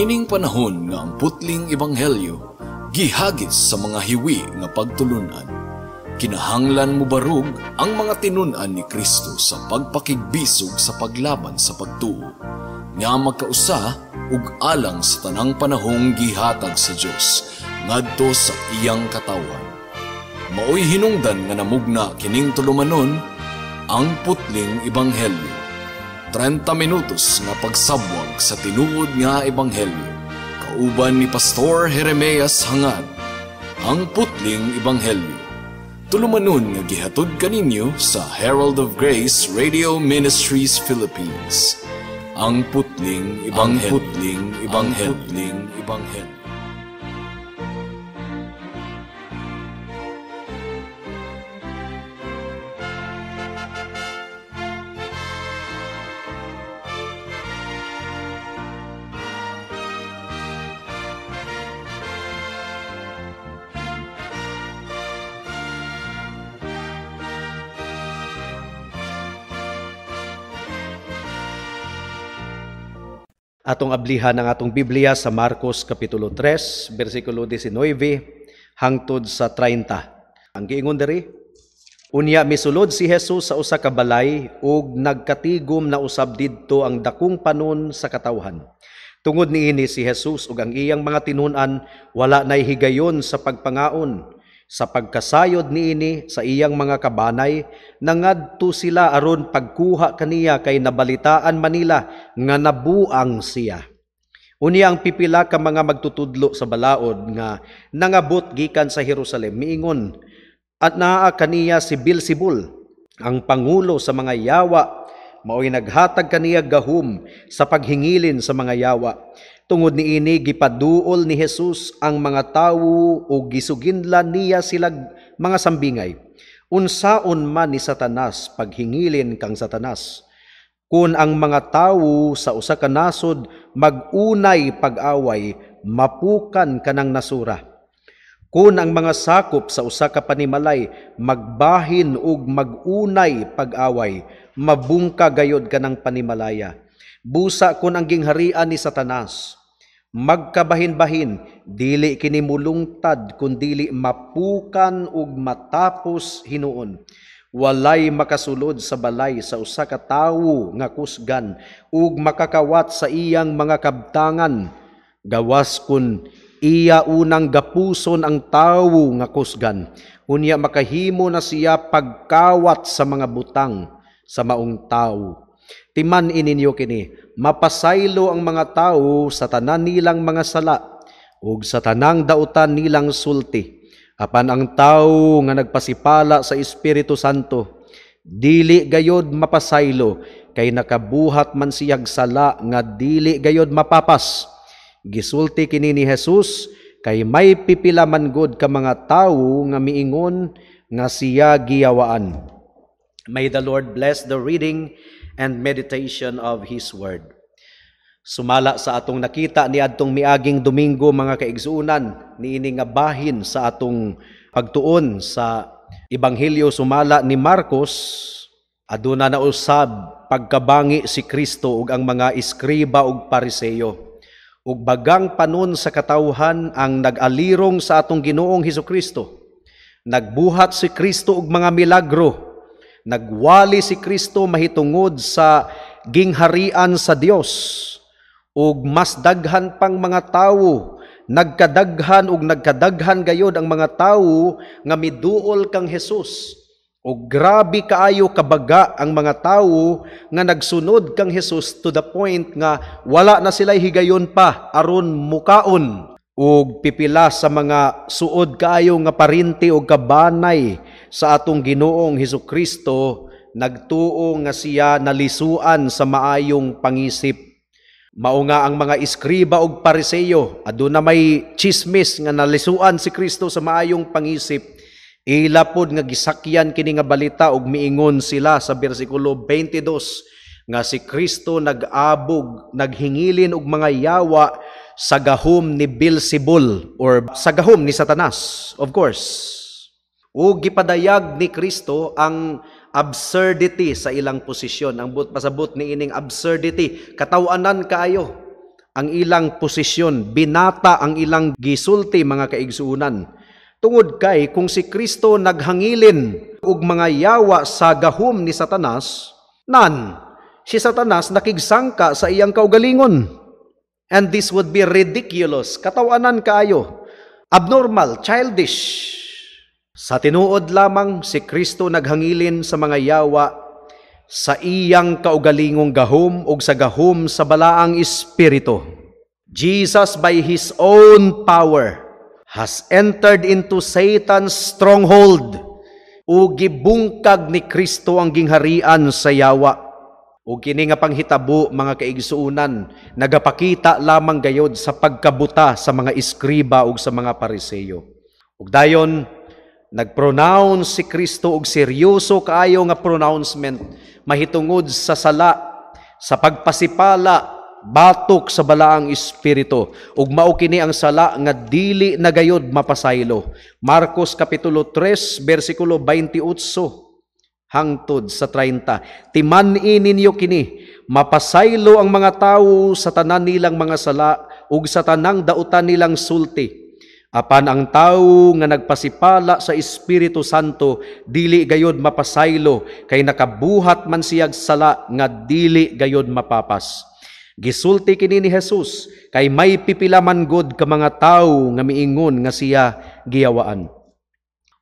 Ining panahon nga ang putling ebanghelyo gihagis sa mga hiwi nga pagtulunan. Kinahanglan mo barug ang mga tinunan ni Kristo sa pagpakigbisog sa paglaban sa pagtuo, nga magkausa ug alang sa tanang panahong gihatag sa Dios ngadto sa iyang katawan. Maoy hinungdan nga namugna kining tulumanon ang putling ebanghelyo. 30 minutos nga pagsabwag sa tinuod nga ebanghelyo. Kauban ni Pastor Jeremias Hangad, ang putling ebanghelyo. Tulumanon nga gihatod kaninyo sa Herald of Grace Radio Ministries Philippines. Ang putling ebanghelyo. Ang putling ebanghelyo. Ang putling ebanghelyo. atong ablihan ng atong Biblia sa Marcos Kapitulo 3, versikulo 19, hangtod sa 30. Ang giingon diri, Unya misulod si Jesus sa usa ka balay ug nagkatigom na usab didto ang dakong panon sa katawhan. Tungod niini si Jesus ug ang iyang mga tinunan wala nay higayon sa pagpangaon sa pagkasayod niini sa iyang mga kabanay nangadto sila aron pagkuha kaniya kay nabalitaan Manila nga nabuang siya Unya ang pipila ka mga magtutudlo sa balaod nga nangabot gikan sa Jerusalem miingon at naa kaniya si Bilsibul ang pangulo sa mga yawa mao'y naghatag kaniya gahum sa paghingilin sa mga yawa. Tungod ni ini gipaduol ni Jesus ang mga tawo o gisuginlan niya sila mga sambingay. Unsaon man ni Satanas paghingilin kang Satanas. Kung ang mga tawo sa usa ka nasod magunay pag-away, mapukan kanang nasura. Kung ang mga sakop sa usa ka panimalay magbahin ug magunay pag-away, mabungka gayod ka ng panimalaya. Busa kun ang gingharian ni Satanas. Magkabahin-bahin, dili kini mulungtad kun dili mapukan ug matapos hinuon. Walay makasulod sa balay sa usa ka tawo nga kusgan ug makakawat sa iyang mga kabtangan. Gawas kun iya unang gapuson ang tawo nga kusgan unya makahimo na siya pagkawat sa mga butang sa maong tao. Timan ininyo kini, mapasaylo ang mga tao sa tanan nilang mga sala ug sa tanang dautan nilang sulti. Apan ang tao nga nagpasipala sa Espiritu Santo, dili gayod mapasaylo kay nakabuhat man siyag sala nga dili gayod mapapas. Gisulti kini ni Jesus kay may pipila man god ka mga tawo nga miingon nga siya giyawaan. May the Lord bless the reading and meditation of His Word. Sumala sa atong nakita ni adtong miaging Domingo mga kaigsuunan, niini bahin sa atong pagtuon sa Ebanghelyo sumala ni Marcos, aduna na usab pagkabangi si Kristo ug ang mga iskriba ug pariseyo. Ug bagang panon sa katawhan ang nag-alirong sa atong Ginoong Hesus Kristo. Nagbuhat si Kristo og mga milagro Nagwali si Kristo mahitungod sa gingharian sa Dios ug mas daghan pang mga tawo nagkadaghan ug nagkadaghan gayod ang mga tawo nga miduol kang Hesus ug grabe kaayo kabaga ang mga tawo nga nagsunod kang Hesus to the point nga wala na sila higayon pa aron mukaon ug pipila sa mga suod kaayo nga parinti ug kabanay sa atong Ginoong Hesus Kristo nagtuo nga siya nalisuan sa maayong pangisip Mao nga ang mga iskriba og pariseyo, aduna may chismis nga nalisuan si Kristo sa maayong pangisip. Ila pod nga gisakyan kini nga balita og miingon sila sa bersikulo 22 nga si Kristo nag-abog, naghingilin og mga yawa sa gahom ni Beelzebul or sa gahom ni Satanas. Of course, o gipadayag ni Kristo ang absurdity sa ilang posisyon. Ang but pasabot ni ining absurdity, katawanan kaayo ang ilang posisyon, binata ang ilang gisulti mga kaigsuunan. Tungod kay kung si Kristo naghangilin og mga yawa sa gahom ni Satanas, nan si Satanas nakigsangka sa iyang kaugalingon. And this would be ridiculous. Katawanan kaayo. Abnormal, childish. Sa tinuod lamang si Kristo naghangilin sa mga yawa sa iyang kaugalingong gahom o sa gahom sa balaang espiritu. Jesus by His own power has entered into Satan's stronghold o gibungkag ni Kristo ang gingharian sa yawa. O kini nga panghitabo mga kaigsuunan, nagapakita lamang gayod sa pagkabuta sa mga iskriba ug sa mga pariseyo. Ug dayon Nagpronounce si Kristo og seryoso kaayo nga pronouncement mahitungod sa sala, sa pagpasipala, batok sa balaang espiritu ug mao kini ang sala nga dili nagayod mapasaylo. Marcos kapitulo 3 bersikulo 28 hangtod sa 30. Timan-in ninyo kini, mapasaylo ang mga tawo sa tanan nilang mga sala ug sa tanang dautan nilang sulti Apan ang tao nga nagpasipala sa Espiritu Santo, dili gayod mapasaylo, kay nakabuhat man siyag sala nga dili gayod mapapas. Gisulti kini ni Jesus, kay may pipilaman god ka mga tao nga miingon nga siya giyawaan.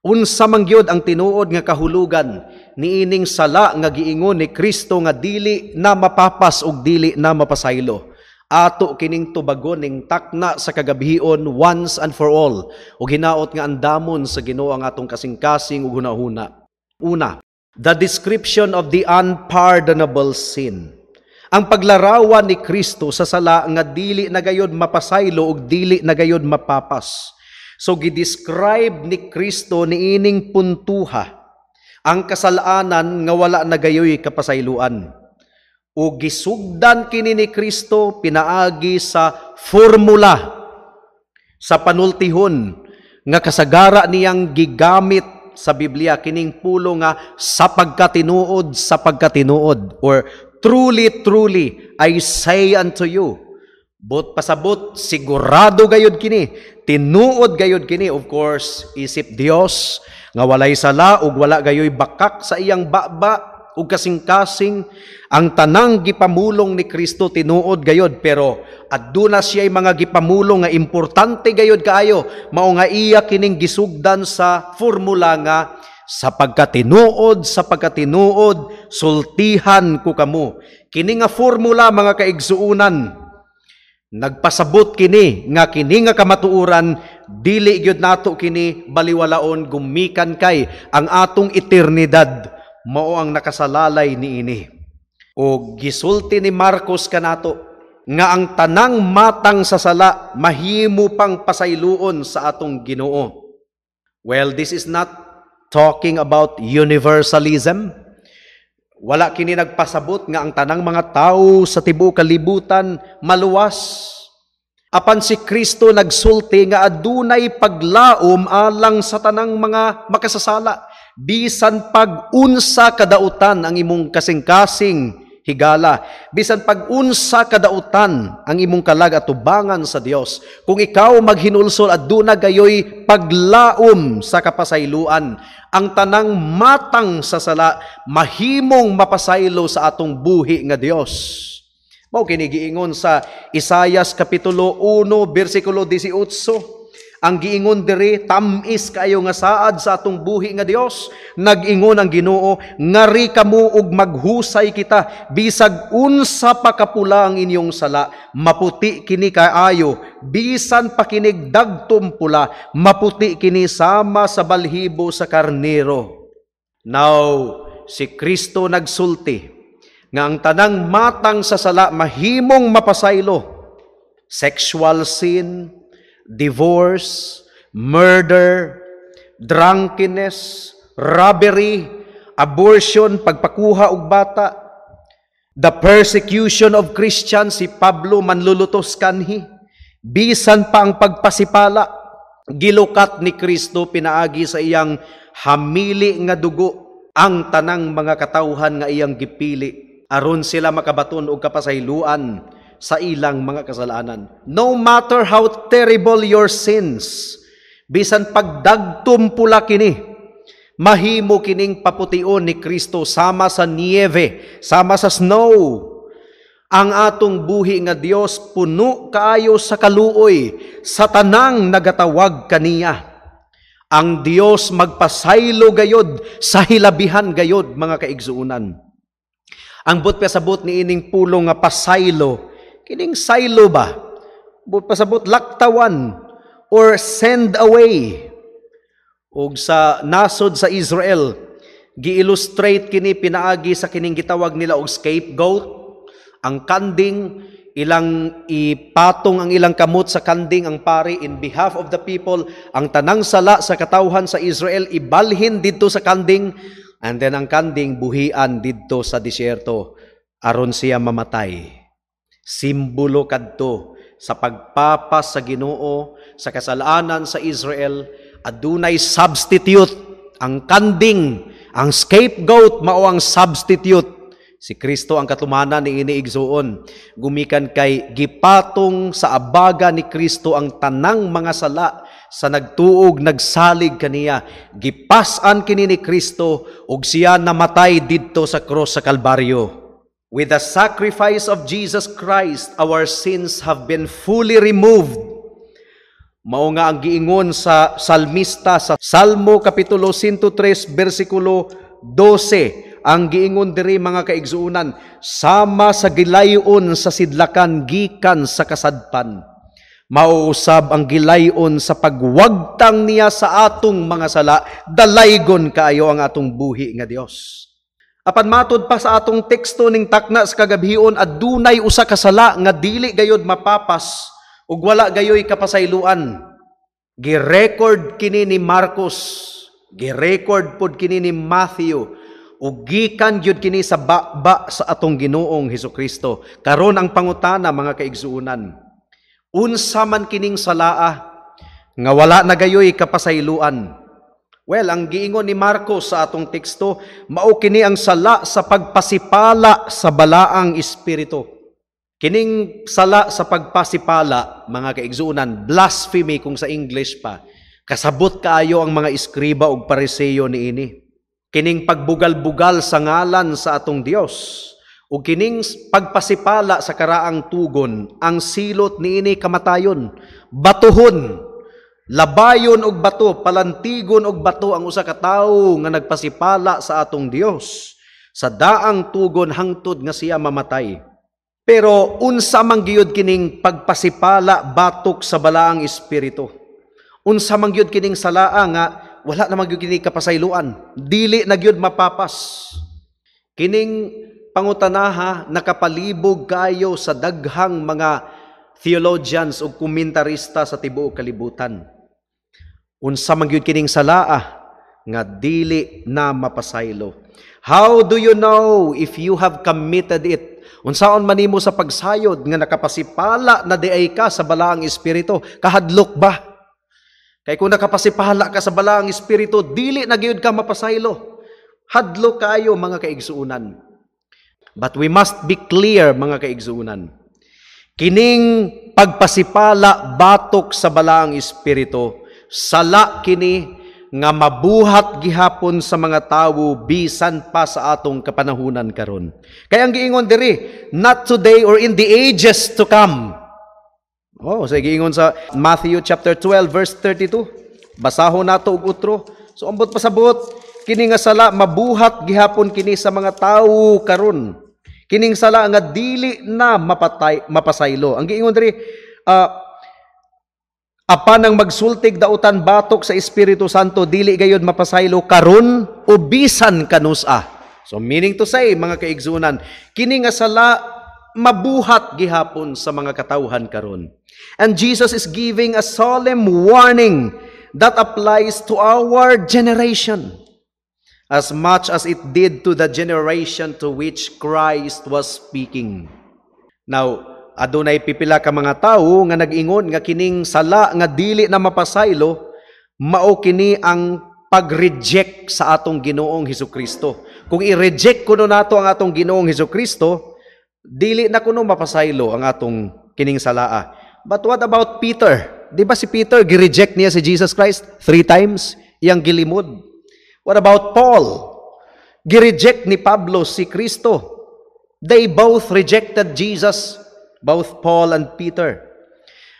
Unsa mangyod ang tinuod nga kahulugan niining sala nga giingon ni Kristo nga dili na mapapas ug dili na mapasaylo ato kining tubago ning takna sa kagabhion once and for all ug hinaot nga andamon sa Ginoo ang atong kasing-kasing ug hunahuna. Una, the description of the unpardonable sin. Ang paglarawan ni Kristo sa sala nga dili na gayod mapasaylo ug dili na gayod mapapas. So gi-describe ni Kristo niining puntuha ang kasalanan nga wala na gayoy kapasayloan o gisugdan kini ni Kristo pinaagi sa formula sa panultihon nga kasagara niyang gigamit sa Biblia kining pulo nga sa pagkatinuod sa pagkatinuod or truly truly I say unto you but pasabot sigurado gayud kini tinuod gayud kini of course isip Dios nga walay sala ug wala gayoy bakak sa iyang baba ug kasing-kasing ang tanang gipamulong ni Kristo tinuod gayod pero aduna siya'y mga gipamulong nga importante gayod kaayo mao nga iya kining gisugdan sa formula nga sa pagkatinuod sa pagkatinuod sultihan ko kamo kini nga formula mga kaigsuunan Nagpasabot kini nga kini nga kamatuoran dili gyud nato kini baliwalaon gumikan kay ang atong eternidad mao ang nakasalalay niini. O gisulti ni Marcos kanato nga ang tanang matang sa sala mahimo pang pasayloon sa atong Ginoo. Well, this is not talking about universalism. Wala kini nagpasabot nga ang tanang mga tao sa tibuok kalibutan maluwas. Apan si Kristo nagsulti nga adunay paglaom alang sa tanang mga makasasala bisan pag unsa kadautan ang imong kasing-kasing higala. Bisan pag-unsa kadautan ang imong kalag at tubangan sa Dios. Kung ikaw maghinulsol at duna gayoy paglaom sa kapasayloan, ang tanang matang sa sala mahimong mapasaylo sa atong buhi nga Dios. Mao kini giingon sa Isayas kapitulo 1 bersikulo 18 ang giingon diri tamis kayo nga saad sa atong buhi nga Dios nagingon ang Ginoo ngari kamo og maghusay kita bisag unsa pa kapula ang inyong sala maputi kini kaayo bisan pa kinig dagtom pula maputi kini sama sa balhibo sa karnero now si Kristo nagsulti nga ang tanang matang sa sala mahimong mapasaylo sexual sin divorce, murder, drunkenness, robbery, abortion, pagpakuha og bata, the persecution of Christians, si Pablo manlulutos kanhi, bisan pa ang pagpasipala, gilukat ni Kristo pinaagi sa iyang hamili nga dugo ang tanang mga katawhan nga iyang gipili aron sila makabaton og kapasayloan sa ilang mga kasalanan. No matter how terrible your sins, bisan pula kini, mahimo kining papution ni Kristo sama sa nieve, sama sa snow. Ang atong buhi nga Dios puno kaayo sa kaluoy, sa tanang nagatawag kaniya. Ang Dios magpasaylo gayod sa hilabihan gayod mga kaigsuunan. Ang but sa but ni ining pulong nga pasaylo Kining silo ba? Pasabot, laktawan or send away. Og sa nasod sa Israel, giillustrate kini pinaagi sa kining gitawag nila og scapegoat, ang kanding, ilang ipatong ang ilang kamot sa kanding ang pari in behalf of the people ang tanang sala sa katawhan sa Israel ibalhin didto sa kanding and then ang kanding buhian didto sa disyerto aron siya mamatay Simbolo kadto sa pagpapas sa Ginoo sa kasalanan sa Israel adunay substitute ang kanding ang scapegoat mao ang substitute Si Kristo ang katumana ni iniigsuon. Gumikan kay gipatong sa abaga ni Kristo ang tanang mga sala sa nagtuog nagsalig kaniya. Gipasan kini ni Kristo ug siya namatay didto sa cross sa Kalbaryo. With the sacrifice of Jesus Christ, our sins have been fully removed. Mao nga ang giingon sa salmista sa Salmo kapitulo 103 bersikulo 12. Ang giingon diri mga kaigsuunan, sama sa gilayon sa sidlakan gikan sa kasadpan. Mauusab ang gilayon sa pagwagtang niya sa atong mga sala, dalaygon kaayo ang atong buhi nga Dios. Apan matod pa sa atong teksto ning takna sa kagabhion at dunay usa ka sala nga dili gayod mapapas ug wala gayoy kapasayloan. Girecord kini ni Marcos, girecord pod kini ni Matthew, ug gikan gyud kini sa baba sa atong Ginoong Hesus Kristo. Karon ang pangutana mga kaigsuonan. Unsa man kining salaa nga wala na gayoy kapasayluan. Well, ang giingon ni Marcos sa atong teksto, mao kini ang sala sa pagpasipala sa balaang espiritu. Kining sala sa pagpasipala, mga kaigsuunan, blasphemy kung sa English pa. Kasabot kaayo ang mga iskriba ug pariseyo niini. Kining pagbugal-bugal sa ngalan sa atong Dios ug kining pagpasipala sa karaang tugon ang silot niini kamatayon, batuhon Labayon og bato, palantigon og bato ang usa ka tawo nga nagpasipala sa atong Dios sa daang tugon hangtod nga siya mamatay. Pero unsa man giyod kining pagpasipala batok sa balaang espiritu. Unsa man giyod kining salaa nga wala na magyud kini kapasayloan, dili na gyud mapapas. Kining pangutanaha nakapalibog kayo sa daghang mga theologians o komentarista sa tibuok kalibutan. Unsa man gyud kining salaa nga dili na mapasaylo. How do you know if you have committed it? Unsaon man nimo sa pagsayod nga nakapasipala na diay ka sa balaang espiritu, kahadlok ba? Kay kung nakapasipala ka sa balaang espiritu, dili na gyud ka mapasaylo. Hadlok kayo mga kaigsuunan. But we must be clear mga kaigsuunan. Kining pagpasipala batok sa balaang espiritu sala kini nga mabuhat gihapon sa mga tawo bisan pa sa atong kapanahunan karon. Kaya ang giingon diri, not today or in the ages to come. Oh, sa so giingon sa Matthew chapter 12 verse 32. Basahon nato og utro. So ambot pasabot kini nga sala mabuhat gihapon kini sa mga tawo karon. Kining sala nga dili na mapatay mapasaylo. Ang giingon diri, uh, Apan ang magsultig dautan batok sa Espiritu Santo, dili gayon mapasaylo karon ubisan kanusa. So meaning to say, mga kaigsunan, kini nga sala mabuhat gihapon sa mga katawhan karon. And Jesus is giving a solemn warning that applies to our generation as much as it did to the generation to which Christ was speaking. Now, adunay pipila ka mga tawo nga nag-ingon nga kining sala nga dili na mapasaylo mao kini ang pag-reject sa atong Ginoong Hesus Kristo. Kung i-reject kuno nato ang atong Ginoong Hesus Kristo, dili na kuno mapasaylo ang atong kining salaa. But what about Peter? Di ba si Peter gi-reject niya si Jesus Christ three times iyang gilimod? What about Paul? Gi-reject ni Pablo si Kristo. They both rejected Jesus both Paul and Peter.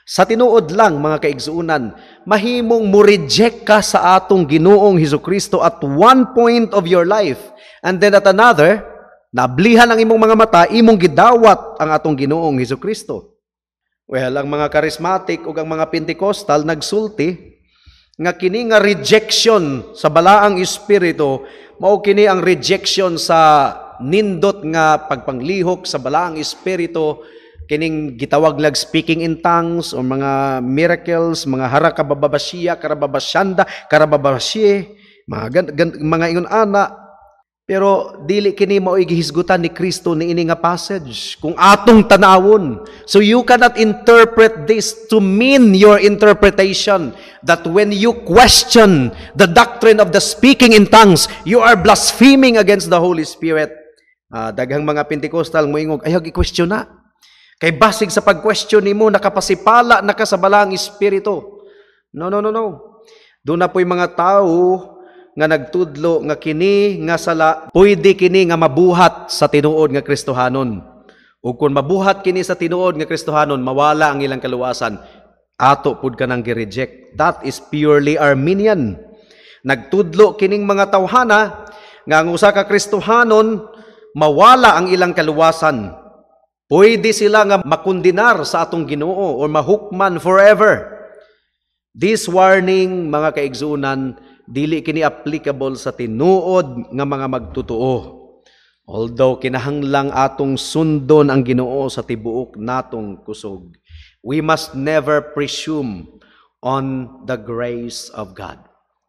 Sa tinuod lang, mga kaigsuunan, mahimong mo-reject ka sa atong ginoong Heso Kristo at one point of your life. And then at another, nablihan ang imong mga mata, imong gidawat ang atong ginoong Heso Kristo. Well, ang mga charismatic o ang mga Pentecostal nagsulti nga kini nga rejection sa balaang espiritu mao kini ang rejection sa nindot nga pagpanglihok sa balaang espiritu kining gitawag lag speaking in tongues o mga miracles, mga hara kabababasiya, karababasyanda, karababasye, mga, gan, gan, mga ingon ana. Pero dili kini mao gihisgutan ni Kristo ni ini nga passage kung atong tanawon. So you cannot interpret this to mean your interpretation that when you question the doctrine of the speaking in tongues, you are blaspheming against the Holy Spirit. Uh, daghang mga Pentecostal moingog, ayog i-question na. Kay basig sa pag-question nimo nakapasipala na ka sa balang espiritu. No no no no. Do na po'y mga tao nga nagtudlo nga kini nga sala pwede kini nga mabuhat sa tinuod nga Kristohanon. Ug kung mabuhat kini sa tinuod nga Kristohanon, mawala ang ilang kaluwasan. Ato pud ka nang gi-reject. That is purely Armenian. Nagtudlo kining mga tawhana nga ang usa ka Kristohanon mawala ang ilang kaluwasan Pwede sila nga makundinar sa atong Ginoo or mahukman forever. This warning mga kaigsunan dili kini applicable sa tinuod nga mga magtutuo. Although kinahanglang atong sundon ang Ginoo sa tibuok natong kusog, we must never presume on the grace of God.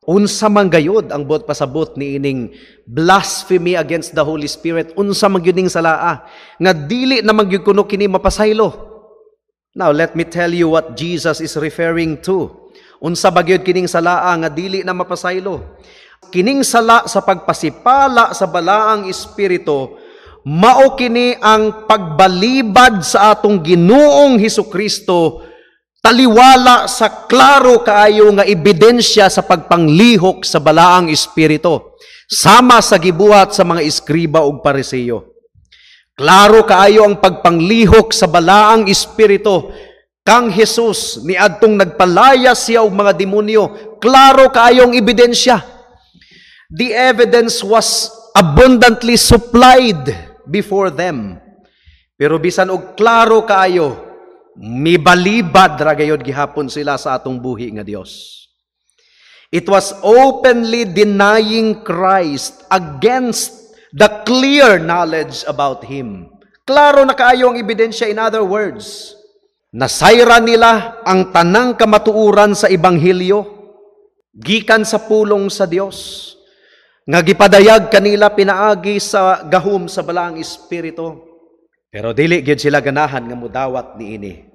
Unsa man gayod ang buot pasabot ni ining blasphemy against the Holy Spirit. Unsa man gyud ning salaa ah? nga dili na magyud kuno kini mapasaylo. Now let me tell you what Jesus is referring to. Unsa ba gyud kining salaa ah? nga dili na mapasaylo? Kining sala sa pagpasipala sa balaang espiritu mao kini ang pagbalibad sa atong Ginoong Hesus Kristo taliwala sa klaro kaayo nga ebidensya sa pagpanglihok sa balaang espirito sama sa gibuhat sa mga iskriba ug pareseyo klaro kaayo ang pagpanglihok sa balaang espirito kang Hesus niadtong nagpalaya siya og mga demonyo klaro kaayo ang ebidensya the evidence was abundantly supplied before them pero bisan og klaro kaayo mibalibad ra gayod gihapon sila sa atong buhi nga Dios. It was openly denying Christ against the clear knowledge about him. Klaro na kaayo ang ebidensya in other words. Nasayra nila ang tanang kamatuuran sa ebanghelyo gikan sa pulong sa Dios nga gipadayag kanila pinaagi sa gahom sa balaang espiritu. Pero dili gyud sila ganahan nga mudawat niini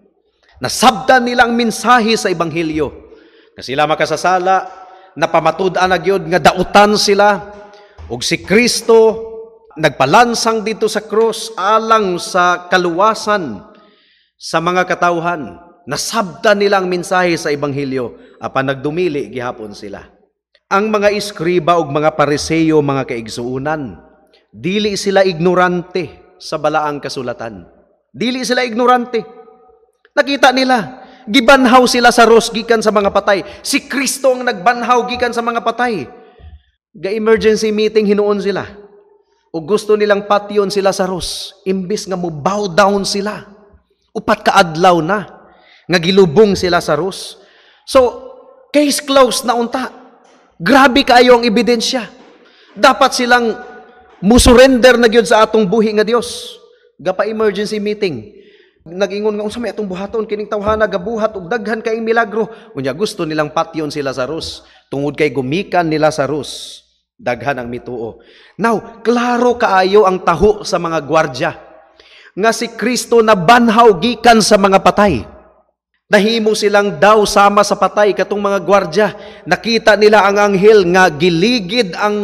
Nasabda nilang minsahi sa Ebanghelyo. Nga sila makasasala, napamatudaan na gyud nga dautan sila, ug si Kristo nagpalansang dito sa cross, alang sa kaluwasan sa mga katawhan. Nasabda nilang minsahi sa Ebanghelyo, apan nagdumili gihapon sila. Ang mga iskriba ug mga pariseyo mga kaigsuunan, dili sila ignorante sa balaang kasulatan. Dili sila ignorante. Nakita nila, gibanhaw sila sa rose gikan sa mga patay. Si Kristo ang nagbanhaw gikan sa mga patay. Ga-emergency meeting hinuon sila. O gusto nilang patyon sila sa rose. Imbis nga mo bow down sila. Upat ka adlaw na. Nga gilubong sila sa rose. So, case closed na unta. Grabe kaayo ang ebidensya. Dapat silang musurrender na gyud sa atong buhi nga Dios. Gapa emergency meeting Nagingon nga unsa may atong buhaton kining tawhana gabuhat og daghan kay milagro. Unya gusto nilang patyon si Lazarus tungod kay gumikan ni Lazarus. Daghan ang mituo. Now, klaro kaayo ang taho sa mga gwardya nga si Kristo na banhaw gikan sa mga patay. Nahimo silang daw sama sa patay katong mga gwardya. Nakita nila ang anghel nga giligid ang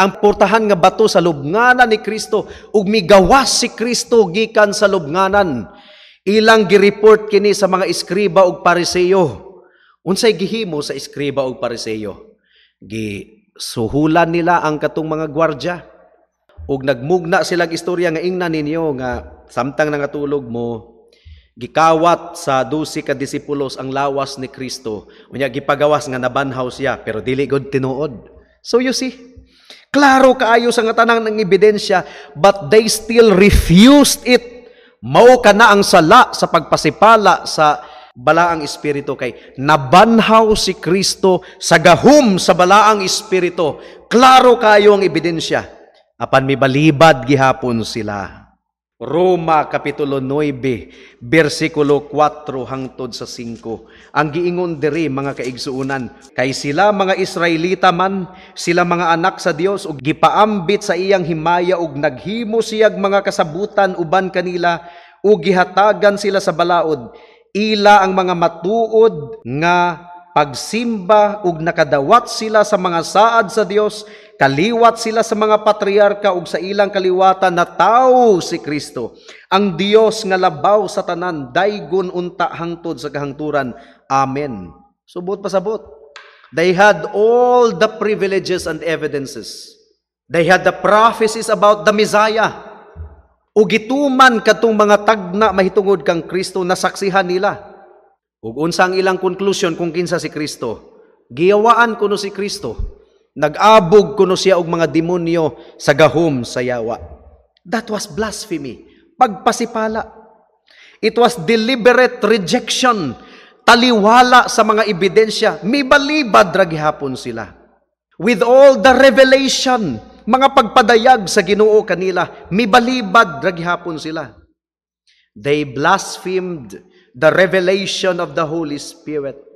ang portahan nga bato sa lubnganan ni Kristo ug migawas si Kristo gikan sa lubnganan. Ilang gireport kini sa mga iskriba ug pariseyo. Unsay gihimo sa iskriba ug pariseyo? Gi suhulan nila ang katong mga gwardiya ug nagmugna silang istorya nga ingnan ninyo nga samtang nangatulog mo gikawat sa 12 ka disipulos ang lawas ni Kristo unya gipagawas nga nabanhaw siya pero dili gud tinuod. So you see, Klaro kaayo sa nga tanang ng ebidensya, but they still refused it mao ka na ang sala sa pagpasipala sa balaang espiritu kay nabanhaw si Kristo sa gahom sa balaang espiritu klaro kayo ang ebidensya apan mibalibad gihapon sila Roma Kapitulo 9, versikulo 4 hangtod sa 5. Ang giingon diri mga kaigsuunan, kay sila mga Israelita man, sila mga anak sa Dios ug gipaambit sa iyang himaya ug naghimo siyag mga kasabutan uban kanila ug gihatagan sila sa balaod. Ila ang mga matuod nga pagsimba ug nakadawat sila sa mga saad sa Dios kaliwat sila sa mga patriarka ug sa ilang kaliwatan na tao si Kristo. Ang Dios nga labaw sa tanan daygon unta hangtod sa kahangturan. Amen. Subot pa sabot. They had all the privileges and evidences. They had the prophecies about the Messiah. Ug gituman kadtong mga tagna mahitungod kang Kristo saksihan nila. Ug unsa ang ilang conclusion kung kinsa si Kristo? Giyawaan kuno si Kristo Nag-abog kuno siya og mga demonyo sa gahom sa yawa. That was blasphemy. Pagpasipala. It was deliberate rejection. Taliwala sa mga ebidensya. Mibalibad ra sila. With all the revelation, mga pagpadayag sa Ginoo kanila, mibalibad ra sila. They blasphemed the revelation of the Holy Spirit.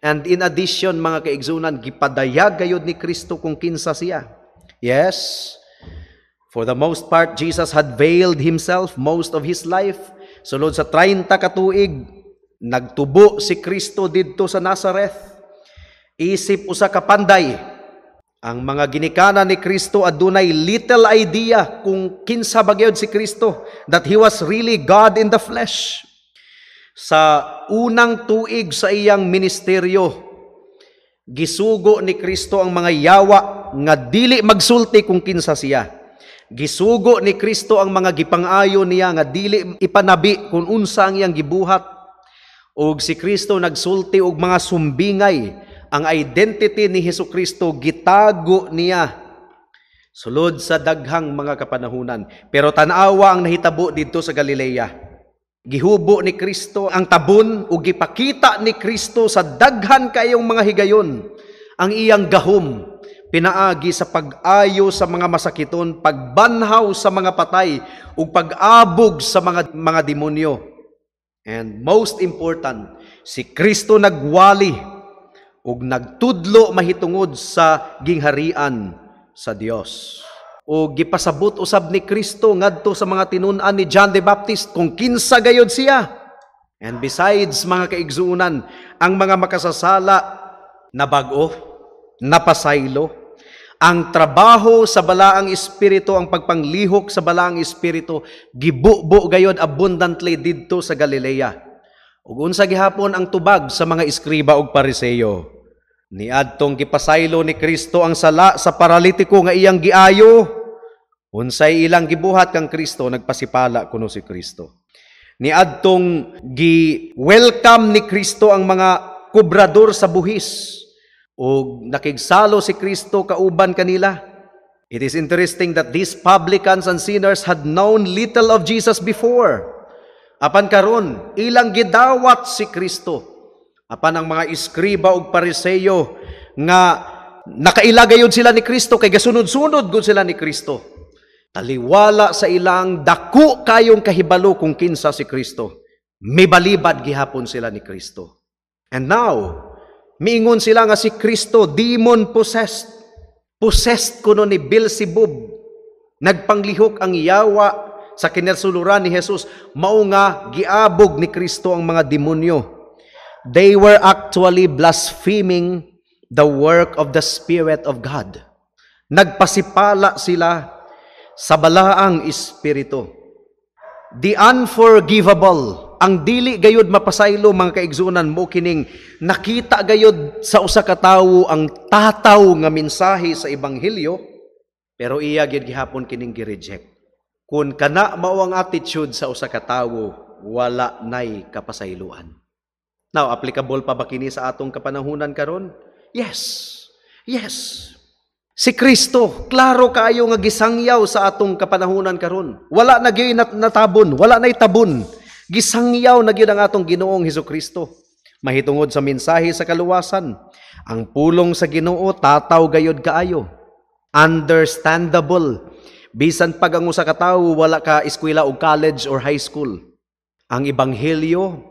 And in addition, mga kaigsunan, gipadayag gayod ni Kristo kung kinsa siya. Yes, for the most part, Jesus had veiled himself most of his life. Sulod sa 30 katuig, nagtubo si Kristo didto sa Nazareth. Isip usa ka panday, ang mga ginikana ni Kristo adunay little idea kung kinsa bagyod si Kristo that he was really God in the flesh. Sa unang tuig sa iyang ministeryo, gisugo ni Kristo ang mga yawa nga dili magsulti kung kinsa siya. Gisugo ni Kristo ang mga gipangayo niya nga dili ipanabi kung unsa ang iyang gibuhat. Ug si Kristo nagsulti og mga sumbingay. Ang identity ni Hesus Kristo gitago niya sulod sa daghang mga kapanahunan. Pero tanawa ang nahitabo didto sa Galilea. Gihubo ni Kristo ang tabon o gipakita ni Kristo sa daghan kayong mga higayon ang iyang gahom pinaagi sa pag-ayo sa mga masakiton, pagbanhaw sa mga patay ug pag-abog sa mga mga demonyo. And most important, si Kristo nagwali ug nagtudlo mahitungod sa gingharian sa Dios o gipasabot usab ni Kristo ngadto sa mga tinun-an ni John the Baptist kung kinsa gayod siya. And besides mga kaigsuunan, ang mga makasasala na bag-o, napasaylo, ang trabaho sa balaang espiritu, ang pagpanglihok sa balaang espiritu, gibubo gayod abundantly didto sa Galilea. Ug unsa gihapon ang tubag sa mga iskriba ug pariseyo. Niadtong gipasaylo ni Kristo ang sala sa paralitiko nga iyang giayo. Unsay ilang gibuhat kang Kristo, nagpasipala kuno si Kristo. Niadtong gi-welcome ni Kristo ang mga kubrador sa buhis o nakigsalo si Kristo kauban kanila. It is interesting that these publicans and sinners had known little of Jesus before. Apan karon, ilang gidawat si Kristo Apan ang mga iskriba ug pariseyo nga nakailagay yun sila ni Kristo kay gasunod-sunod gud sila ni Kristo. Taliwala sa ilang dako kayong kahibalo kung kinsa si Kristo. Mibalibad gihapon sila ni Kristo. And now, miingon sila nga si Kristo demon possessed. Possessed kuno ni Beelzebub. Nagpanglihok ang yawa sa kinersuluran ni Jesus mao nga giabog ni Kristo ang mga demonyo they were actually blaspheming the work of the Spirit of God. Nagpasipala sila sa balaang espiritu. The unforgivable, ang dili gayod mapasaylo mga kaigsunan mo kining nakita gayod sa usa ka tawo ang tataw nga mensahe sa ebanghelyo pero iya gyud gihapon kining gireject. Kun kana mao ang attitude sa usa ka tawo, wala nay kapasayloan. Now, applicable pa ba kini sa atong kapanahunan karon? Yes. Yes. Si Kristo, klaro kayo nga gisangyaw sa atong kapanahunan karon. Wala na natabon, wala na itabon. Gisangyaw na ang atong Ginoong Hesus Kristo. Mahitungod sa mensahe sa kaluwasan, ang pulong sa Ginoo tataw gayod kaayo. Understandable. Bisan pag ang usa ka tawo wala ka eskwela o college or high school. Ang ebanghelyo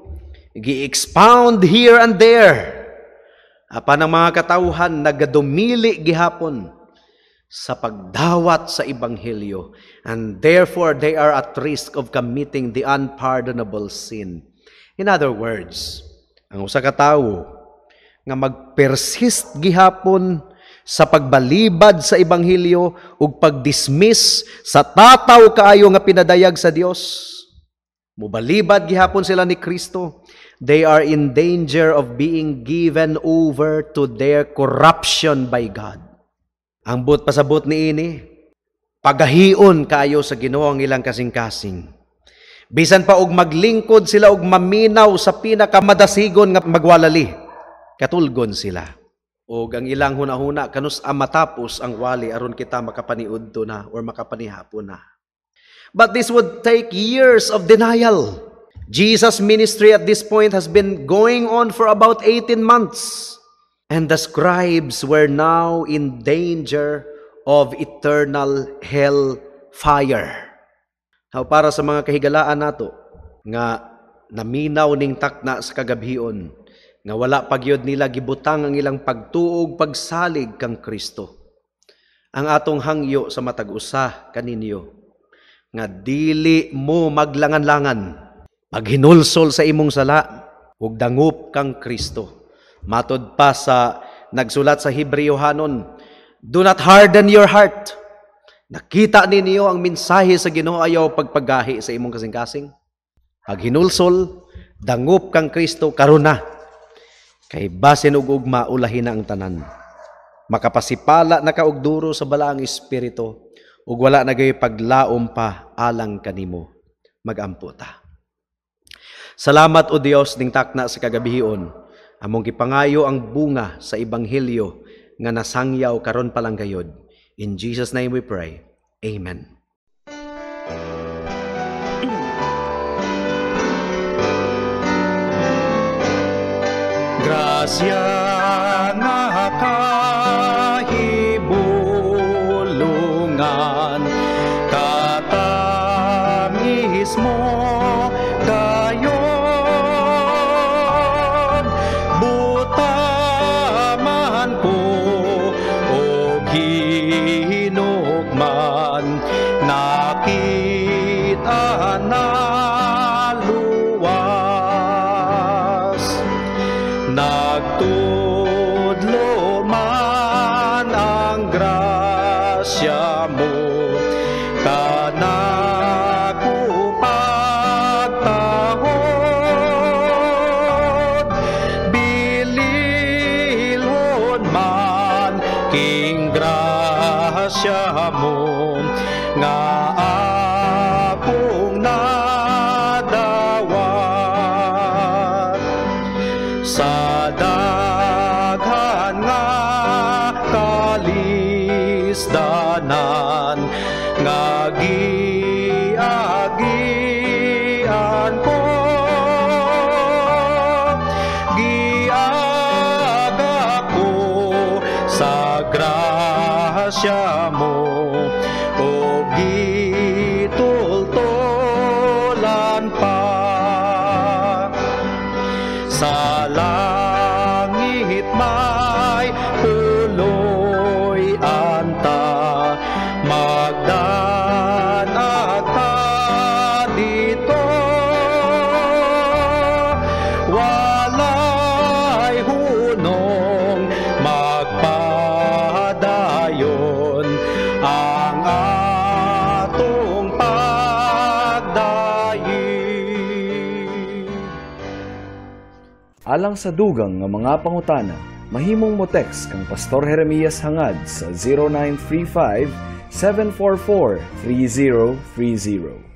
gi-expound here and there apan ang mga katauhan nagadumili gihapon sa pagdawat sa ebanghelyo and therefore they are at risk of committing the unpardonable sin in other words ang usa ka tawo nga magpersist gihapon sa pagbalibad sa ebanghelyo ug pagdismiss sa tataw kaayo nga pinadayag sa Dios. Mubalibad gihapon sila ni Kristo They are in danger of being given over to their corruption by God. Ang but pasabot ni ini, pagahion kayo sa Ginoo ang ilang kasing-kasing. Bisan pa og maglingkod sila og maminaw sa pinakamadasigon nga magwalali. Katulgon sila. Og ang ilang hunahuna kanus ang matapos ang wali aron kita makapaniudto na or makapanihapon na. But this would take years of denial. Jesus' ministry at this point has been going on for about 18 months, and the scribes were now in danger of eternal hell fire. Now, para sa mga kahigalaan nato, nga naminaw ning takna sa kagabhion, nga wala pagyod nila gibutang ang ilang pagtuog pagsalig kang Kristo. Ang atong hangyo sa matag-usa kaninyo nga dili mo maglangan-langan pag hinulsol sa imong sala, ug dangup kang Kristo. Matod pa sa nagsulat sa Hebreo hanon, Do not harden your heart. Nakita ninyo ang mensahe sa Ginoo ayaw pagpagahi sa imong kasing-kasing. Pag hinulsol, dangup kang Kristo karon na. Kay basin ug ugma ulahin na ang tanan. Makapasipala na ka duro sa balaang espiritu ug wala na gay paglaom pa alang kanimo. Magampo ta. Salamat o Dios ning takna sa kagabihion. Among gipangayo ang bunga sa ebanghelyo nga nasangyaw karon pa lang gayod. In Jesus name we pray. Amen. Gracias. one. graça, amor. lang sa dugang nga mga pangutana, mahimong mo text kang Pastor Jeremias Hangad sa 0935 744 3030.